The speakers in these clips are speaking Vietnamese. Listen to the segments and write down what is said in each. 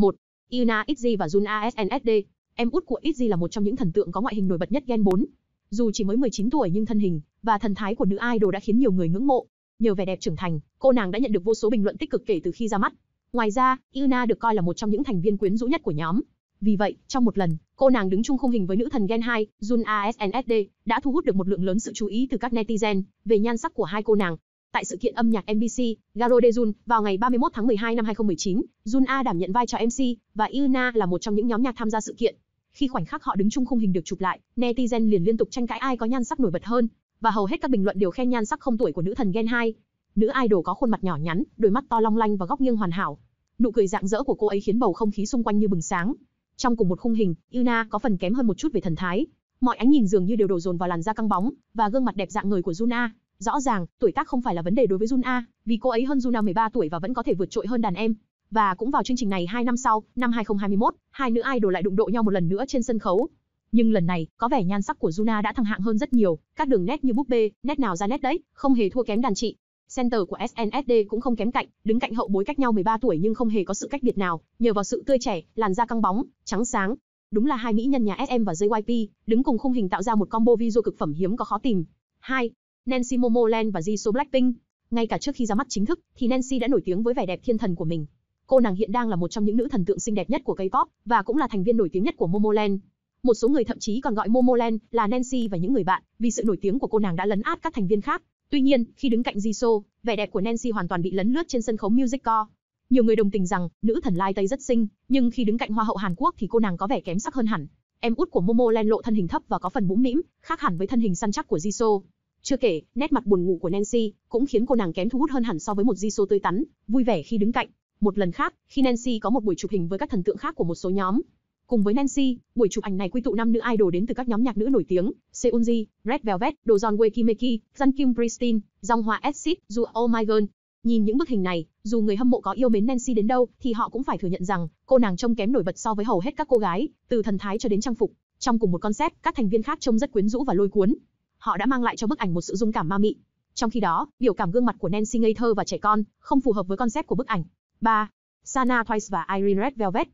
1. Yuna Itzy và Jun ASNSD. Em út của Itzy là một trong những thần tượng có ngoại hình nổi bật nhất Gen 4. Dù chỉ mới 19 tuổi nhưng thân hình và thần thái của nữ idol đã khiến nhiều người ngưỡng mộ. Nhờ vẻ đẹp trưởng thành, cô nàng đã nhận được vô số bình luận tích cực kể từ khi ra mắt. Ngoài ra, Yuna được coi là một trong những thành viên quyến rũ nhất của nhóm. Vì vậy, trong một lần, cô nàng đứng chung khung hình với nữ thần Gen 2, Jun ASNSD, đã thu hút được một lượng lớn sự chú ý từ các netizen về nhan sắc của hai cô nàng. Tại sự kiện âm nhạc MBC, Garo Dejun, vào ngày 31 tháng 12 năm 2019, Jun A đảm nhận vai trò MC, và Yuna là một trong những nhóm nhạc tham gia sự kiện. Khi khoảnh khắc họ đứng chung khung hình được chụp lại, netizen liền liên tục tranh cãi ai có nhan sắc nổi bật hơn, và hầu hết các bình luận đều khen nhan sắc không tuổi của nữ thần Gen 2. Nữ idol có khuôn mặt nhỏ nhắn, đôi mắt to long lanh và góc nghiêng hoàn hảo. Nụ cười rạng rỡ của cô ấy khiến bầu không khí xung quanh như bừng sáng. Trong cùng một khung hình, Yuna có phần kém hơn một chút về thần thái. Mọi ánh nhìn dường như đều đổ dồn vào làn da căng bóng và gương mặt đẹp dạng người của Juna. Rõ ràng, tuổi tác không phải là vấn đề đối với Jun A, vì cô ấy hơn Juna 13 tuổi và vẫn có thể vượt trội hơn đàn em. Và cũng vào chương trình này 2 năm sau, năm 2021, hai nữ idol lại đụng độ nhau một lần nữa trên sân khấu. Nhưng lần này, có vẻ nhan sắc của Juna đã thăng hạng hơn rất nhiều, các đường nét như búp bê, nét nào ra nét đấy, không hề thua kém đàn chị. Center của SNSD cũng không kém cạnh, đứng cạnh hậu bối cách nhau 13 tuổi nhưng không hề có sự cách biệt nào, nhờ vào sự tươi trẻ, làn da căng bóng, trắng sáng. Đúng là hai mỹ nhân nhà SM và JYP, đứng cùng khung hình tạo ra một combo visual cực phẩm hiếm có khó tìm. 2. Nancy Momoland và Jisoo Blackpink. Ngay cả trước khi ra mắt chính thức, thì Nancy đã nổi tiếng với vẻ đẹp thiên thần của mình. Cô nàng hiện đang là một trong những nữ thần tượng xinh đẹp nhất của K-pop và cũng là thành viên nổi tiếng nhất của Momoland. Một số người thậm chí còn gọi Momoland là Nancy và những người bạn, vì sự nổi tiếng của cô nàng đã lấn át các thành viên khác. Tuy nhiên, khi đứng cạnh Jisoo, vẻ đẹp của Nancy hoàn toàn bị lấn lướt trên sân khấu Music Core. Nhiều người đồng tình rằng, nữ thần lai Tây rất xinh, nhưng khi đứng cạnh hoa hậu Hàn Quốc thì cô nàng có vẻ kém sắc hơn hẳn. Em út của Momoland lộ thân hình thấp và có phần mũm mĩm, khác hẳn với thân hình săn chắc của Jisoo. Chưa kể, nét mặt buồn ngủ của Nancy cũng khiến cô nàng kém thu hút hơn hẳn so với một Jisoo tươi tắn, vui vẻ khi đứng cạnh. Một lần khác, khi Nancy có một buổi chụp hình với các thần tượng khác của một số nhóm, cùng với Nancy, buổi chụp ảnh này quy tụ năm nữ idol đến từ các nhóm nhạc nữ nổi tiếng, Seunji, Red Velvet, Dojon Wakimeki, Sun Kim Pristine, Dòng Hwa, Exit, Ju Oh My Girl. Nhìn những bức hình này, dù người hâm mộ có yêu mến Nancy đến đâu, thì họ cũng phải thừa nhận rằng cô nàng trông kém nổi bật so với hầu hết các cô gái, từ thần thái cho đến trang phục. Trong cùng một concept, các thành viên khác trông rất quyến rũ và lôi cuốn, họ đã mang lại cho bức ảnh một sự dung cảm ma mị. Trong khi đó, biểu cảm gương mặt của Nancy ngây thơ và trẻ con không phù hợp với concept của bức ảnh. 3. Sana Twice và Irene Red Velvet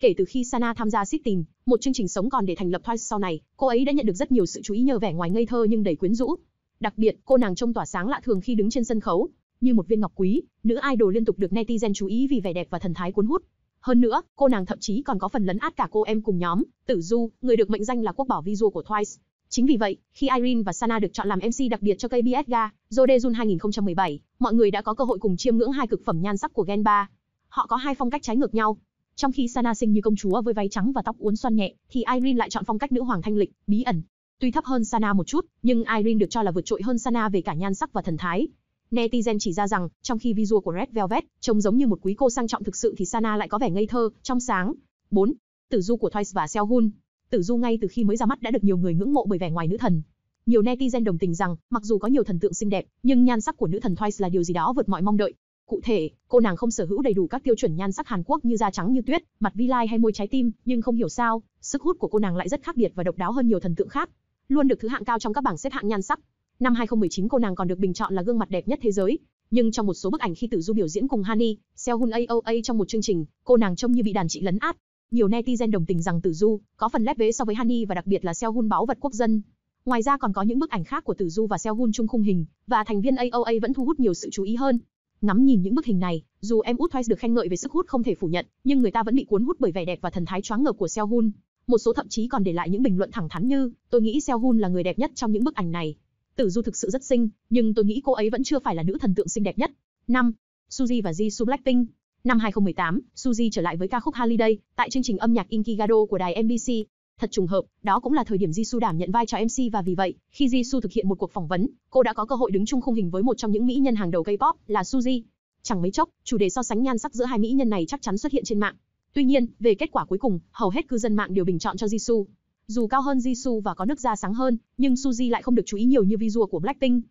Kể từ khi Sana tham gia Sitting, một chương trình sống còn để thành lập Twice sau này, cô ấy đã nhận được rất nhiều sự chú ý nhờ vẻ ngoài ngây thơ nhưng đầy quyến rũ. Đặc biệt, cô nàng trông tỏa sáng lạ thường khi đứng trên sân khấu, như một viên ngọc quý, nữ idol liên tục được netizen chú ý vì vẻ đẹp và thần thái cuốn hút. Hơn nữa, cô nàng thậm chí còn có phần lấn át cả cô em cùng nhóm, Tử Du, người được mệnh danh là quốc bảo visual của Twice. Chính vì vậy, khi Irene và Sana được chọn làm MC đặc biệt cho KBS Ga, Jodejun 2017, mọi người đã có cơ hội cùng chiêm ngưỡng hai cực phẩm nhan sắc của Gen 3. Họ có hai phong cách trái ngược nhau. Trong khi Sana xinh như công chúa với váy trắng và tóc uốn xoăn nhẹ, thì Irene lại chọn phong cách nữ hoàng thanh lịch, bí ẩn. Tuy thấp hơn Sana một chút, nhưng Irene được cho là vượt trội hơn Sana về cả nhan sắc và thần thái. Netizen chỉ ra rằng, trong khi visual của Red Velvet trông giống như một quý cô sang trọng thực sự thì Sana lại có vẻ ngây thơ, trong sáng. 4. Tử du của Twice và Sehun Tử Du ngay từ khi mới ra mắt đã được nhiều người ngưỡng mộ bởi vẻ ngoài nữ thần. Nhiều netizen đồng tình rằng, mặc dù có nhiều thần tượng xinh đẹp, nhưng nhan sắc của nữ thần Twice là điều gì đó vượt mọi mong đợi. Cụ thể, cô nàng không sở hữu đầy đủ các tiêu chuẩn nhan sắc Hàn Quốc như da trắng như tuyết, mặt vi lai hay môi trái tim, nhưng không hiểu sao, sức hút của cô nàng lại rất khác biệt và độc đáo hơn nhiều thần tượng khác, luôn được thứ hạng cao trong các bảng xếp hạng nhan sắc. Năm 2019 cô nàng còn được bình chọn là gương mặt đẹp nhất thế giới. Nhưng trong một số bức ảnh khi Tử Du biểu diễn cùng Hani, Seo AOA trong một chương trình, cô nàng trông như bị đàn chị lấn át, nhiều netizen đồng tình rằng Tử Du có phần lép vế so với Hani và đặc biệt là Seo Hun báu vật quốc dân. Ngoài ra còn có những bức ảnh khác của Tử Du và Seo Hun chung khung hình và thành viên AOA vẫn thu hút nhiều sự chú ý hơn. Ngắm nhìn những bức hình này, dù em út Twice được khen ngợi về sức hút không thể phủ nhận, nhưng người ta vẫn bị cuốn hút bởi vẻ đẹp và thần thái choáng ngợp của Seo Hun. Một số thậm chí còn để lại những bình luận thẳng thắn như, tôi nghĩ Seo Hun là người đẹp nhất trong những bức ảnh này. Tử Du thực sự rất xinh, nhưng tôi nghĩ cô ấy vẫn chưa phải là nữ thần tượng xinh đẹp nhất. 5. Suzy và Jisoo Blackpink Năm 2018, Suzy trở lại với ca khúc Holiday tại chương trình âm nhạc Inkigado của đài MBC. Thật trùng hợp, đó cũng là thời điểm Jisoo đảm nhận vai trò MC và vì vậy, khi Jisoo thực hiện một cuộc phỏng vấn, cô đã có cơ hội đứng chung khung hình với một trong những mỹ nhân hàng đầu K-pop là Suzy. Chẳng mấy chốc, chủ đề so sánh nhan sắc giữa hai mỹ nhân này chắc chắn xuất hiện trên mạng. Tuy nhiên, về kết quả cuối cùng, hầu hết cư dân mạng đều bình chọn cho Jisoo. Dù cao hơn Jisoo và có nước da sáng hơn, nhưng Suzy lại không được chú ý nhiều như visual của Blackpink.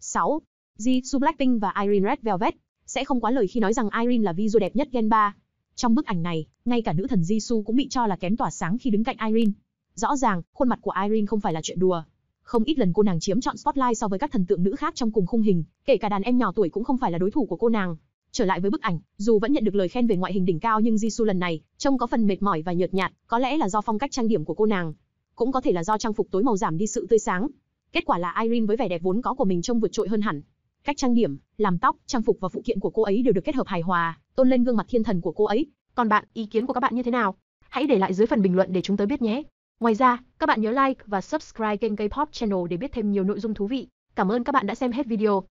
6. Jisoo Blackpink và Irene Red Velvet sẽ không quá lời khi nói rằng Irene là visual đẹp nhất Gen 3. Trong bức ảnh này, ngay cả nữ thần Jisoo cũng bị cho là kém tỏa sáng khi đứng cạnh Irene. Rõ ràng, khuôn mặt của Irene không phải là chuyện đùa. Không ít lần cô nàng chiếm trọn spotlight so với các thần tượng nữ khác trong cùng khung hình, kể cả đàn em nhỏ tuổi cũng không phải là đối thủ của cô nàng. Trở lại với bức ảnh, dù vẫn nhận được lời khen về ngoại hình đỉnh cao nhưng Jisoo lần này trông có phần mệt mỏi và nhợt nhạt, có lẽ là do phong cách trang điểm của cô nàng, cũng có thể là do trang phục tối màu giảm đi sự tươi sáng. Kết quả là Irene với vẻ đẹp vốn có của mình trông vượt trội hơn hẳn, Cách trang điểm, làm tóc, trang phục và phụ kiện của cô ấy đều được kết hợp hài hòa, tôn lên gương mặt thiên thần của cô ấy. Còn bạn, ý kiến của các bạn như thế nào? Hãy để lại dưới phần bình luận để chúng tôi biết nhé. Ngoài ra, các bạn nhớ like và subscribe kênh K-pop Channel để biết thêm nhiều nội dung thú vị. Cảm ơn các bạn đã xem hết video.